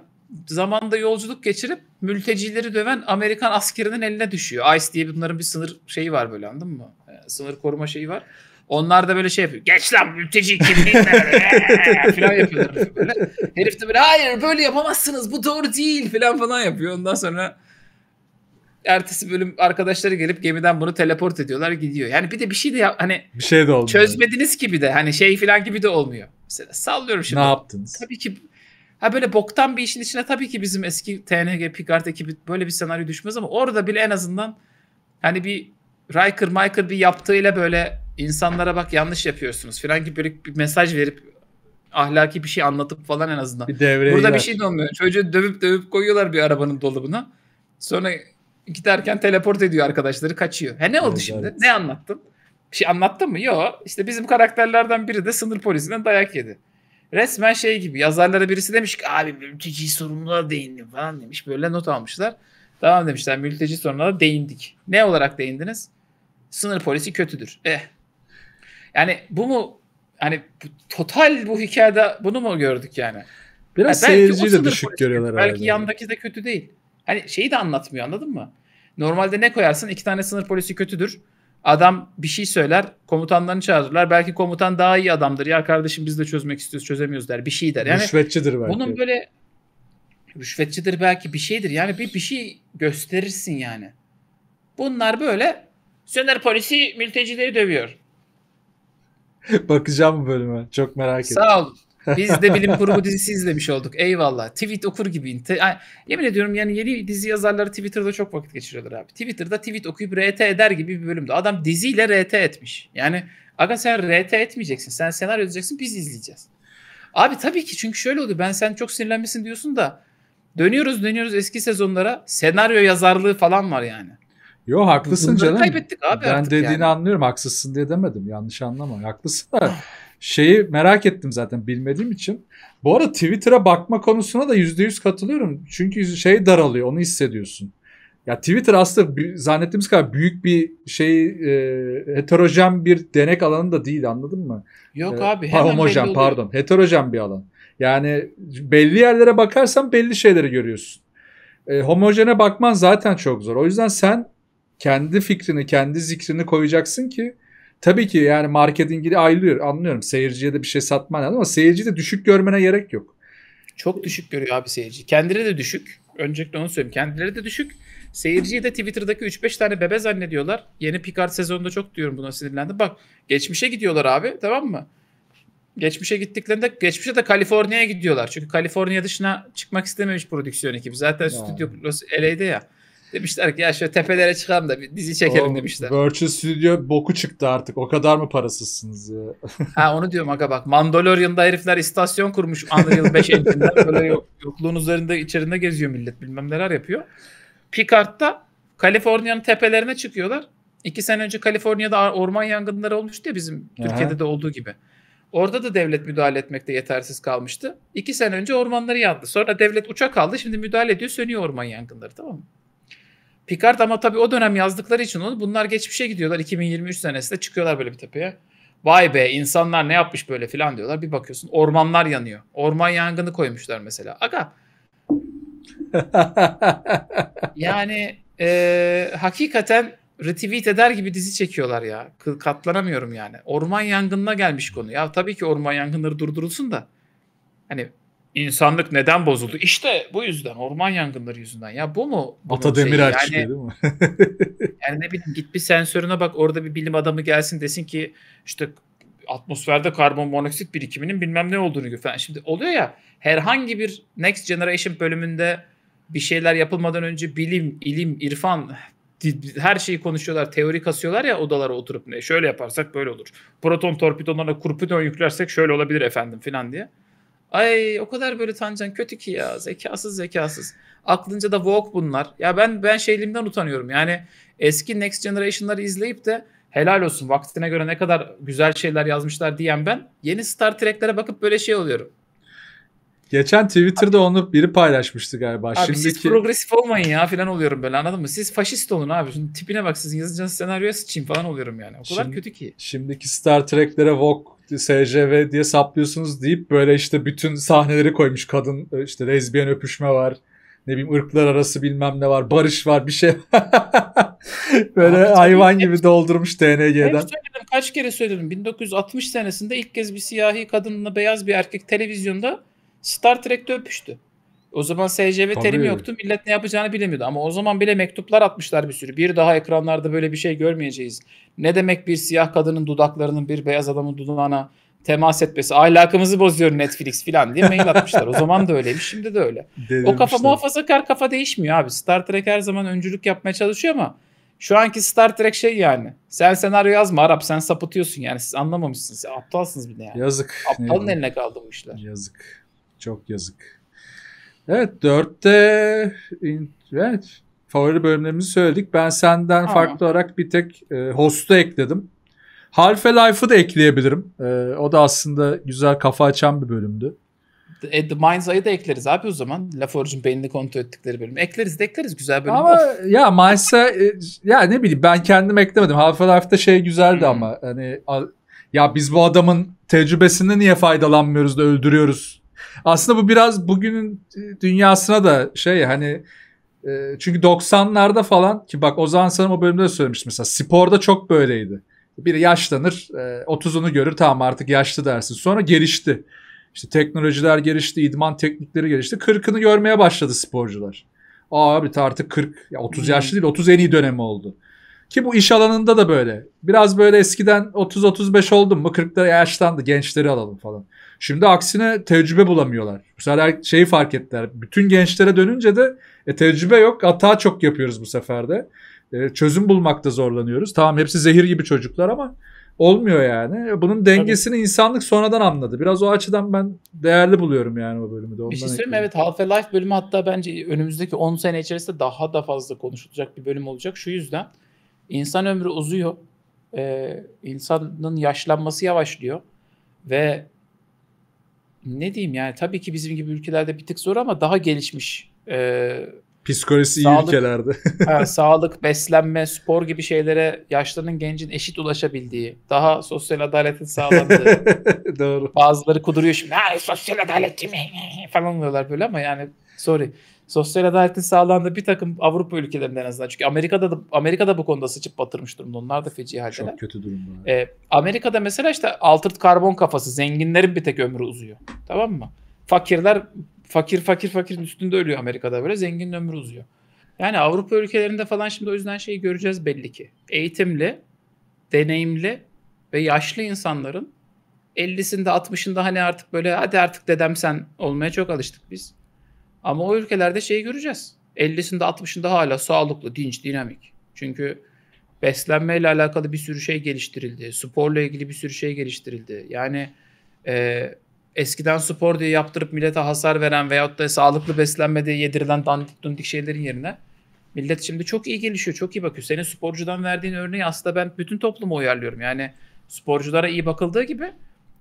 zamanda yolculuk geçirip mültecileri döven Amerikan askerinin eline düşüyor. ICE diye bunların bir sınır şeyi var böyle anladın mı? Ee, sınır koruma şeyi var. Onlar da böyle şey yapıyor. Geç lan mülteci kimliğinle falan yapıyorlar. Böyle. Herif de böyle hayır böyle yapamazsınız bu doğru değil falan falan yapıyor. Ondan sonra ertesi bölüm arkadaşları gelip gemiden bunu teleport ediyorlar gidiyor. Yani bir de bir şey de hani bir şey de olmuyor. Çözmediniz gibi de hani şey falan gibi de olmuyor. Mesela sallıyorum şimdi. Ne yaptınız? Tabii ki ha böyle boktan bir işin içine tabii ki bizim eski TNG Picard ekibi böyle bir senaryo düşmez ama orada bile en azından hani bir Riker Michael bir yaptığıyla böyle insanlara bak yanlış yapıyorsunuz falan gibi böyle bir mesaj verip ahlaki bir şey anlatıp falan en azından. Bir Burada girer. bir şey de olmuyor. Çocuğu dövüp dövüp koyuyorlar bir arabanın dolabına. Sonra giderken teleport ediyor arkadaşları kaçıyor. He ne oldu evet, şimdi? Evet. Ne anlattım? Bir şey anlattın mı? Yok. İşte bizim karakterlerden biri de sınır polisinden dayak yedi. Resmen şey gibi yazarlara birisi demiş ki abi mülteci sorunlara değindim falan demiş. Böyle not almışlar. Tamam demişler mülteci sorunlara değindik. Ne olarak değindiniz? Sınır polisi kötüdür. Eh yani bu mu hani total bu hikayede bunu mu gördük yani? Biraz yani seyirciyi de düşük politik. görüyorlar Belki herhalde. yandaki de kötü değil. Hani şeyi de anlatmıyor anladın mı? Normalde ne koyarsın? İki tane sınır polisi kötüdür. Adam bir şey söyler. Komutanlarını çağırırlar. Belki komutan daha iyi adamdır. Ya kardeşim biz de çözmek istiyoruz. Çözemiyoruz der. Bir şey der. Yani rüşvetçidir belki. Bunun böyle rüşvetçidir belki bir şeydir. Yani bir, bir şey gösterirsin yani. Bunlar böyle sınır polisi mültecileri dövüyor. Bakacağım bu bölüme. Çok merak ettim. Sağ olun. Biz de bilim kurgu dizisi izlemiş olduk. Eyvallah. Tweet okur gibiyim. Te- Ay, yemin ediyorum yani yeni dizi yazarları Twitter'da çok vakit geçiriyorlar abi. Twitter'da tweet okuyup RT eder gibi bir bölümde. Adam diziyle RT etmiş. Yani aga sen RT etmeyeceksin. Sen senaryo yazacaksın biz izleyeceğiz. Abi tabii ki çünkü şöyle oldu. Ben sen çok sinirlenmesin diyorsun da dönüyoruz dönüyoruz eski sezonlara. Senaryo yazarlığı falan var yani. Yo haklısın Bunları canım. kaybettik abi Ben dediğini yani. anlıyorum. Haksızsın diye demedim. Yanlış anlama. Haklısın da şeyi merak ettim zaten bilmediğim için. Bu arada Twitter'a bakma konusuna da %100 katılıyorum. Çünkü şey daralıyor. Onu hissediyorsun. Ya Twitter aslında zannettiğimiz kadar büyük bir şey e, heterojen bir denek alanı da değil anladın mı? Yok e, abi. Hemen homojen pardon. Heterojen bir alan. Yani belli yerlere bakarsan belli şeyleri görüyorsun. E, homojene bakman zaten çok zor. O yüzden sen kendi fikrini, kendi zikrini koyacaksın ki tabii ki yani marketingini ayrılıyor. Anlıyorum. Seyirciye de bir şey satman lazım ama seyirci de düşük görmene gerek yok. Çok düşük görüyor abi seyirci. Kendileri de düşük. Öncelikle onu söyleyeyim. Kendileri de düşük. Seyirciyi de Twitter'daki 3-5 tane bebe zannediyorlar. Yeni Picard sezonunda çok diyorum buna sinirlendim. Bak geçmişe gidiyorlar abi tamam mı? Geçmişe gittiklerinde geçmişe de Kaliforniya'ya gidiyorlar. Çünkü Kaliforniya dışına çıkmak istememiş prodüksiyon ekibi. Zaten yani. Los LA'de ya. Demişler ki ya şöyle tepelere çıkalım da bir dizi çekelim o, demişler. Virtual Studio boku çıktı artık. O kadar mı parasızsınız ya? ha onu diyorum aga bak. Mandalorian'da herifler istasyon kurmuş Unreal 5 engine'den. Böyle yok, yokluğun üzerinde içerisinde geziyor millet. Bilmem neler yapıyor. Picard'da Kaliforniya'nın tepelerine çıkıyorlar. İki sene önce Kaliforniya'da orman yangınları olmuştu ya bizim Aha. Türkiye'de de olduğu gibi. Orada da devlet müdahale etmekte yetersiz kalmıştı. İki sene önce ormanları yandı. Sonra devlet uçak aldı. Şimdi müdahale ediyor sönüyor orman yangınları tamam mı? Picard ama tabii o dönem yazdıkları için onu bunlar geçmişe gidiyorlar. 2023 senesinde çıkıyorlar böyle bir tepeye. Vay be insanlar ne yapmış böyle filan diyorlar. Bir bakıyorsun ormanlar yanıyor. Orman yangını koymuşlar mesela. Aga. yani e, hakikaten retweet eder gibi dizi çekiyorlar ya. Katlanamıyorum yani. Orman yangınına gelmiş konu. Ya tabii ki orman yangınları durdurulsun da. Hani İnsanlık neden bozuldu? İşte bu yüzden orman yangınları yüzünden. Ya bu mu? Ata demir şeyi? yani, değil mi? yani ne bileyim git bir sensörüne bak orada bir bilim adamı gelsin desin ki işte atmosferde karbon monoksit birikiminin bilmem ne olduğunu gör. şimdi oluyor ya herhangi bir Next Generation bölümünde bir şeyler yapılmadan önce bilim, ilim, irfan her şeyi konuşuyorlar. Teori kasıyorlar ya odalara oturup ne. Şöyle yaparsak böyle olur. Proton torpidolarına kurpiton yüklersek şöyle olabilir efendim filan diye. Ay o kadar böyle Tancan kötü ki ya zekasız zekasız. Aklınca da Vogue bunlar. Ya ben ben şeyliğimden utanıyorum. Yani eski Next Generation'ları izleyip de helal olsun vaktine göre ne kadar güzel şeyler yazmışlar diyen ben yeni Star Trek'lere bakıp böyle şey oluyorum. Geçen Twitter'da abi, onu biri paylaşmıştı galiba. Abi Şimdiki... siz progresif olmayın ya falan oluyorum böyle anladın mı? Siz faşist olun abi. Şimdi tipine bak sizin yazacağınız senaryoya sıçayım falan oluyorum yani. O kadar Şimdi, kötü ki. Şimdiki Star Trek'lere Vogue SJV diye saplıyorsunuz deyip böyle işte bütün sahneleri koymuş kadın e, işte lezbiyen öpüşme var ne bileyim ırklar arası bilmem ne var barış var bir şey böyle Abi, hayvan gibi hep, doldurmuş DNG'den. söyledim, kaç kere söyledim 1960 senesinde ilk kez bir siyahi kadınla beyaz bir erkek televizyonda Star Trek'te öpüştü. O zaman SCV terimi yoktu. Millet ne yapacağını bilemiyordu. Ama o zaman bile mektuplar atmışlar bir sürü. Bir daha ekranlarda böyle bir şey görmeyeceğiz. Ne demek bir siyah kadının dudaklarının bir beyaz adamın dudağına temas etmesi. Ahlakımızı bozuyor Netflix falan diye mail atmışlar. o zaman da öyleymiş. Şimdi de öyle. Delirmişler. O kafa muhafazakar kafa değişmiyor abi. Star Trek her zaman öncülük yapmaya çalışıyor ama şu anki Star Trek şey yani. Sen senaryo yazma Arap sen sapıtıyorsun yani. Siz anlamamışsınız. Aptalsınız bir de yani. Yazık. Aptalın eline kaldı bu işler. Yazık. Çok yazık. Evet dörtte evet, favori bölümlerimizi söyledik. Ben senden evet. farklı olarak bir tek e, Host'u ekledim. Half Life'ı da ekleyebilirim. E, o da aslında güzel kafa açan bir bölümdü. E, The Mind's Eye'ı da ekleriz abi o zaman. LaForge'un beynini kontrol ettikleri bölüm. Ekleriz de ekleriz güzel bölüm. Ama of. ya Mind's'a e, ya ne bileyim ben kendim eklemedim. Half-Life'da şey güzeldi hmm. ama hani al, ya biz bu adamın tecrübesini niye faydalanmıyoruz da öldürüyoruz aslında bu biraz bugünün e, dünyasına da şey hani e, çünkü 90'larda falan ki bak Ozan sanırım o bölümde de söylemiştim mesela sporda çok böyleydi. Biri yaşlanır, 30'unu e, görür tamam artık yaşlı dersin. Sonra gelişti. İşte teknolojiler gelişti, idman teknikleri gelişti. 40'ını görmeye başladı sporcular. Aa abi artık 40, ya 30 hmm. yaşlı değil 30 en iyi dönemi oldu. Ki bu iş alanında da böyle. Biraz böyle eskiden 30-35 oldum mu 40'lara yaşlandı gençleri alalım falan. Şimdi aksine tecrübe bulamıyorlar. Bu sefer şeyi fark ettiler. Bütün gençlere dönünce de e, tecrübe yok. Hata çok yapıyoruz bu sefer de. E, çözüm bulmakta zorlanıyoruz. Tamam hepsi zehir gibi çocuklar ama olmuyor yani. E, bunun dengesini Tabii. insanlık sonradan anladı. Biraz o açıdan ben değerli buluyorum yani o bölümü de. Ondan bir şey söyleyeyim evet Half-Life bölümü hatta bence önümüzdeki 10 sene içerisinde daha da fazla konuşulacak bir bölüm olacak. Şu yüzden insan ömrü uzuyor. Ee, insanın yaşlanması yavaşlıyor. Ve ne diyeyim yani tabii ki bizim gibi ülkelerde bir tık zor ama daha gelişmiş e, Psikolojisi iyi sağlık, ülkelerde. he, sağlık, beslenme, spor gibi şeylere yaşlının gencin eşit ulaşabildiği, daha sosyal adaletin sağlandığı. Doğru. Bazıları kuduruyor şimdi. Ha, sosyal adalet mi? falan diyorlar böyle ama yani sorry sosyal adaletin sağlandığı bir takım Avrupa ülkelerinde en azından. Çünkü Amerika'da da Amerika'da bu konuda sıçıp batırmış durumda. Onlar da feci haldeler. Çok kötü durumda. Ee, Amerika'da mesela işte altırt karbon kafası. Zenginlerin bir tek ömrü uzuyor. Tamam mı? Fakirler fakir fakir fakirin üstünde ölüyor Amerika'da böyle. Zenginin ömrü uzuyor. Yani Avrupa ülkelerinde falan şimdi o yüzden şeyi göreceğiz belli ki. Eğitimli, deneyimli ve yaşlı insanların 50'sinde 60'ında hani artık böyle hadi artık dedem sen olmaya çok alıştık biz. Ama o ülkelerde şeyi göreceğiz. 50'sinde 60'ında hala sağlıklı, dinç, dinamik. Çünkü beslenmeyle alakalı bir sürü şey geliştirildi. Sporla ilgili bir sürü şey geliştirildi. Yani e, eskiden spor diye yaptırıp millete hasar veren veyahut da sağlıklı beslenme diye yedirilen dandik dundik şeylerin yerine millet şimdi çok iyi gelişiyor, çok iyi bakıyor. Senin sporcudan verdiğin örneği aslında ben bütün toplumu uyarlıyorum. Yani sporculara iyi bakıldığı gibi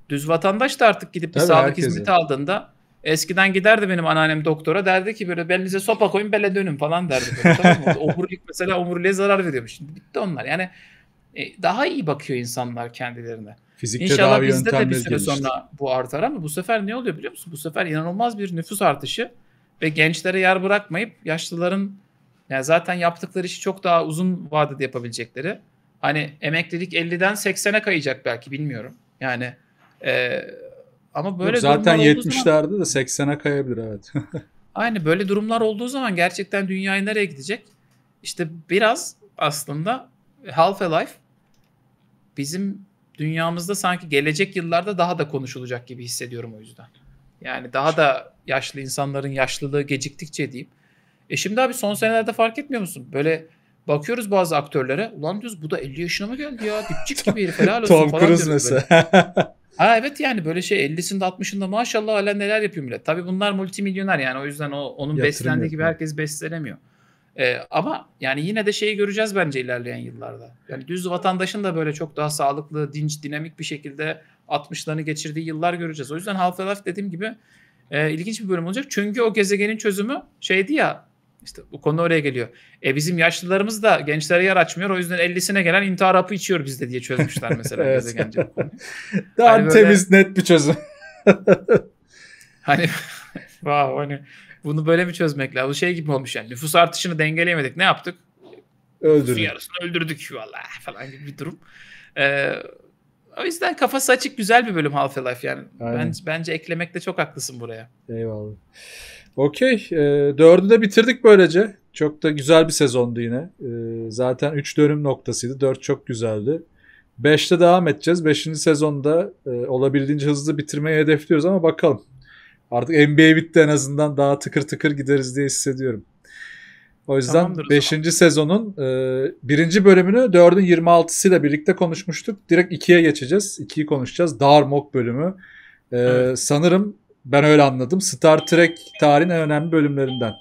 düz vatandaş da artık gidip bir Tabii sağlık herkese. hizmeti aldığında Eskiden giderdi benim anneannem doktora derdi ki böyle belinize sopa koyun bele dönün falan derdi. Böyle, tamam Omurilik mesela omuriliğe zarar veriyormuş. Şimdi bitti onlar. Yani e, daha iyi bakıyor insanlar kendilerine. Fizik İnşallah bizde de bir süre gelişti. sonra bu artar ama bu sefer ne oluyor biliyor musun? Bu sefer inanılmaz bir nüfus artışı ve gençlere yer bırakmayıp yaşlıların yani zaten yaptıkları işi çok daha uzun vadede yapabilecekleri. Hani emeklilik 50'den 80'e kayacak belki bilmiyorum. Yani e, ama böyle Yok, zaten 70'lerde de 80'e kayabilir evet. aynı böyle durumlar olduğu zaman gerçekten dünyayı nereye gidecek? İşte biraz aslında Half-Life bizim dünyamızda sanki gelecek yıllarda daha da konuşulacak gibi hissediyorum o yüzden. Yani daha da yaşlı insanların yaşlılığı geciktikçe diyeyim. E şimdi abi son senelerde fark etmiyor musun? Böyle bakıyoruz bazı aktörlere. Ulan diyoruz bu da 50 yaşına mı geldi ya? Dipçik gibi herif helal olsun Tom falan Cruise mesela. Ha evet yani böyle şey 50'sinde 60'ında maşallah hala neler yapıyor millet. Tabii bunlar multimilyoner yani o yüzden o onun beslendiği gibi herkes beslenemiyor. Ee, ama yani yine de şeyi göreceğiz bence ilerleyen yıllarda. Yani düz vatandaşın da böyle çok daha sağlıklı, dinç, dinamik bir şekilde 60'larını geçirdiği yıllar göreceğiz. O yüzden Half-Life dediğim gibi e, ilginç bir bölüm olacak. Çünkü o gezegenin çözümü şeydi ya işte bu konu oraya geliyor. E bizim yaşlılarımız da gençlere yer açmıyor. O yüzden 50'sine gelen intihar hapı içiyor bizde diye çözmüşler mesela evet. gezegence. Daha hani temiz böyle, net bir çözüm. hani wow, hani bunu böyle mi çözmek lazım? Bu şey gibi olmuş yani. Nüfus artışını dengeleyemedik. Ne yaptık? Öldürdük. yarısını öldürdük valla falan gibi bir durum. Ee, o yüzden kafası açık güzel bir bölüm Half-Life yani. Aynen. Ben, bence eklemekte çok haklısın buraya. Eyvallah. Okey. E, dördü de bitirdik böylece. Çok da güzel bir sezondu yine. E, zaten 3 dönüm noktasıydı. 4 çok güzeldi. 5'te devam edeceğiz. 5. sezonda e, olabildiğince hızlı bitirmeyi hedefliyoruz ama bakalım. Artık NBA bitti en azından daha tıkır tıkır gideriz diye hissediyorum. O yüzden 5. sezonun 1. E, bölümünü 4'ün 26'sıyla birlikte konuşmuştuk. Direkt 2'ye geçeceğiz. 2'yi konuşacağız. Darmok bölümü. E, evet. Sanırım ben öyle anladım. Star Trek tarihin en önemli bölümlerinden.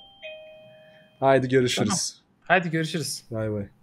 Haydi görüşürüz. Tamam. Haydi görüşürüz. Bay bay.